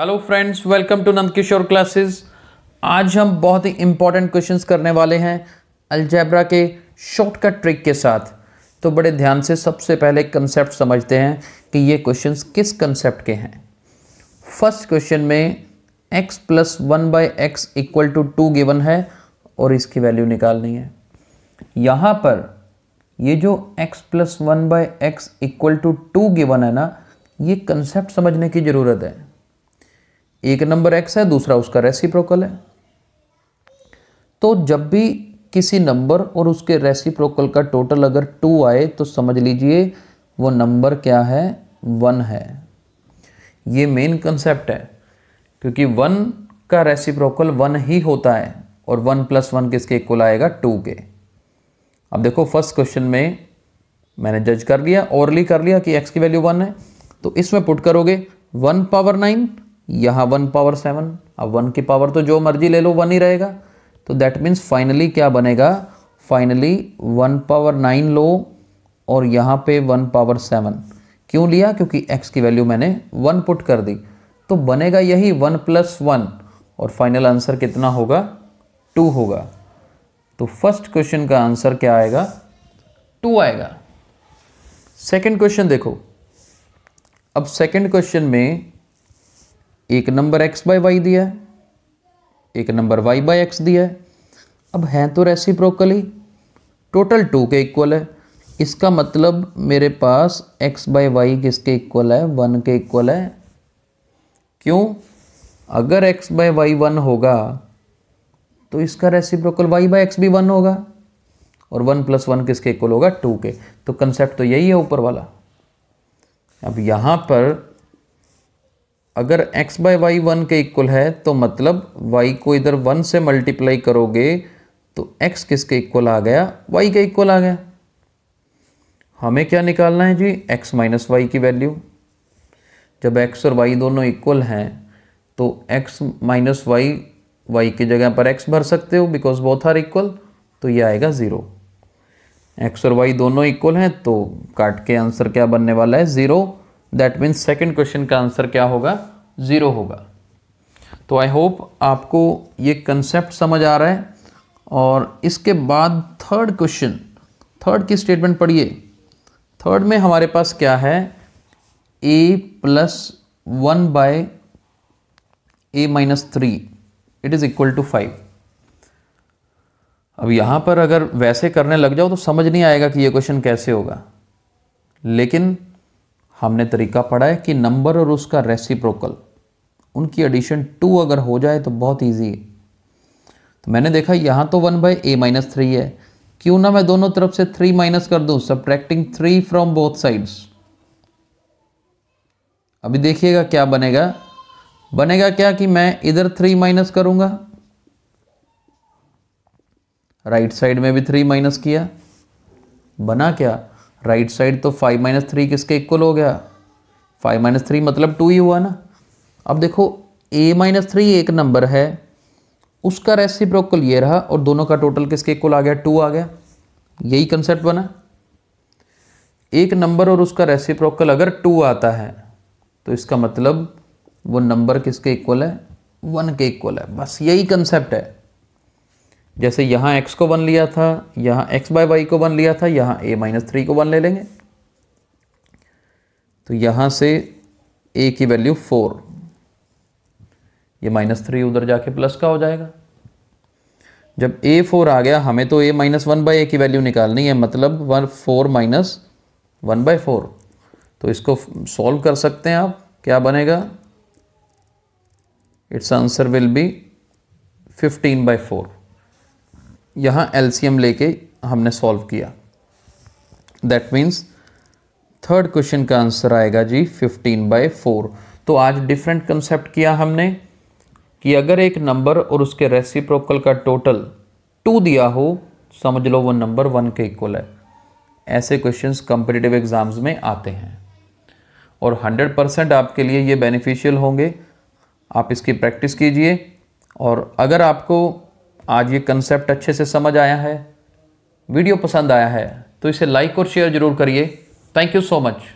hello friends welcome to Nand Kishore classes आज हम बहुत ही इंपॉर्टेंट क्वेश्चंस करने वाले हैं अलजैब्रा के शॉर्टकट ट्रिक के साथ तो बड़े ध्यान से सबसे पहले कंसेप्ट समझते हैं कि ये क्वेश्चंस किस कंसेप्ट के हैं फर्स्ट क्वेश्चन में x plus one by x equal to two given है और इसकी वैल्यू निकालनी है यहाँ पर ये जो x plus one by x equal to two given है ना ये कंसेप्ट समझने की ज़रूरत है एक नंबर एक्स है दूसरा उसका रेसिप्रोकल है तो जब भी किसी नंबर और उसके रेसिप्रोकल का टोटल अगर टू आए तो समझ लीजिए वो नंबर क्या है वन है ये मेन कंसेप्ट है क्योंकि वन का रेसिप्रोकल वन ही होता है और वन प्लस वन किसके इक्वल आएगा टू के अब देखो फर्स्ट क्वेश्चन में मैंने जज कर लिया ओरली कर लिया कि एक्स की वैल्यू वन है तो इसमें पुट करोगे वन पावर नाइन यहाँ वन पावर सेवन अब वन की पावर तो जो मर्जी ले लो वन ही रहेगा तो दैट मीन्स फाइनली क्या बनेगा फाइनली वन पावर नाइन लो और यहाँ पे वन पावर सेवन क्यों लिया क्योंकि एक्स की वैल्यू मैंने वन पुट कर दी तो बनेगा यही वन प्लस वन और फाइनल आंसर कितना होगा टू होगा तो फर्स्ट क्वेश्चन का आंसर क्या आएगा टू आएगा सेकेंड क्वेश्चन देखो अब सेकेंड क्वेश्चन में एक नंबर एक्स बाय वाई दिया है एक नंबर वाई बाय एक्स दिया है अब हैं तो रेसिप्रोकली टोटल टू के इक्वल है इसका मतलब मेरे पास एक्स बाय वाई किसके इक्वल है वन के इक्वल है क्यों अगर एक्स बाय वाई वन होगा तो इसका रेसिप्रोकल वाई बाय एक्स भी वन होगा और वन प्लस वन किसके इक्वल होगा टू के तो कंसेप्ट तो यही है ऊपर वाला अब यहाँ पर अगर x बाई वाई वन के इक्वल है तो मतलब y को इधर वन से मल्टीप्लाई करोगे तो x किसके इक्वल आ गया y के इक्वल आ गया हमें क्या निकालना है जी x माइनस वाई की वैल्यू जब x और y दोनों इक्वल हैं तो x माइनस वाई वाई की जगह पर x भर सकते हो बिकॉज बोथ आर इक्वल तो ये आएगा ज़ीरो एक्स और वाई दोनों इक्वल हैं तो काट के आंसर क्या बनने वाला है zero that means second question का आंसर क्या होगा ज़ीरो होगा तो आई होप आपको ये कंसेप्ट समझ आ रहा है और इसके बाद थर्ड क्वेश्चन थर्ड की स्टेटमेंट पढ़िए थर्ड में हमारे पास क्या है a plus one by a minus three it is equal to five अब यहाँ पर अगर वैसे करने लग जाओ तो समझ नहीं आएगा कि ये क्वेश्चन कैसे होगा लेकिन हमने तरीका पढ़ा है कि नंबर और उसका रेसिप्रोकल उनकी एडिशन टू अगर हो जाए तो बहुत ईजी है तो मैंने देखा यहाँ तो one by a minus three है क्यों ना मैं दोनों तरफ से थ्री माइनस कर दूँ subtracting three from both sides अभी देखिएगा क्या बनेगा बनेगा क्या कि मैं इधर थ्री माइनस करूँगा राइट साइड में भी थ्री माइनस किया बना क्या राइट साइड तो फाइव माइनस थ्री किसके इक्वल हो गया फाइव माइनस थ्री मतलब टू ही हुआ ना अब देखो ए माइनस थ्री एक नंबर है उसका रेसिप्रोकल ये रहा और दोनों का टोटल किसके इक्वल आ गया टू आ गया यही कंसेप्ट बना एक नंबर और उसका रेसिप्रोकल अगर टू आता है तो इसका मतलब वो नंबर किसके इक्वल है वन के इक्वल है बस यही कंसेप्ट है जैसे यहाँ x को वन लिया था यहाँ x बाय वाई को वन लिया था यहाँ a माइनस थ्री को वन ले लेंगे तो यहाँ से a की वैल्यू फोर ये माइनस थ्री उधर जाके प्लस का हो जाएगा जब a फोर आ गया हमें तो a minus one by a की वैल्यू निकालनी है मतलब one four minus one by four तो इसको सॉल्व कर सकते हैं आप क्या बनेगा it's answer will be fifteen by four यहाँ एलसीएम लेके हमने सॉल्व किया दैट मीन्स थर्ड क्वेश्चन का आंसर आएगा जी फिफ्टीन बाई फोर तो आज डिफरेंट कंसेप्ट किया हमने कि अगर एक नंबर और उसके रेसिप्रोकल का टोटल टू दिया हो समझ लो वो नंबर वन के इक्वल है ऐसे क्वेश्चंस कंपिटेटिव एग्ज़ाम्स में आते हैं और 100 परसेंट आपके लिए ये बेनिफिशियल होंगे आप इसकी प्रैक्टिस कीजिए और अगर आपको आज ये कंसेप्ट अच्छे से समझ आया है वीडियो पसंद आया है तो इसे लाइक और शेयर ज़रूर करिए थैंक यू सो मच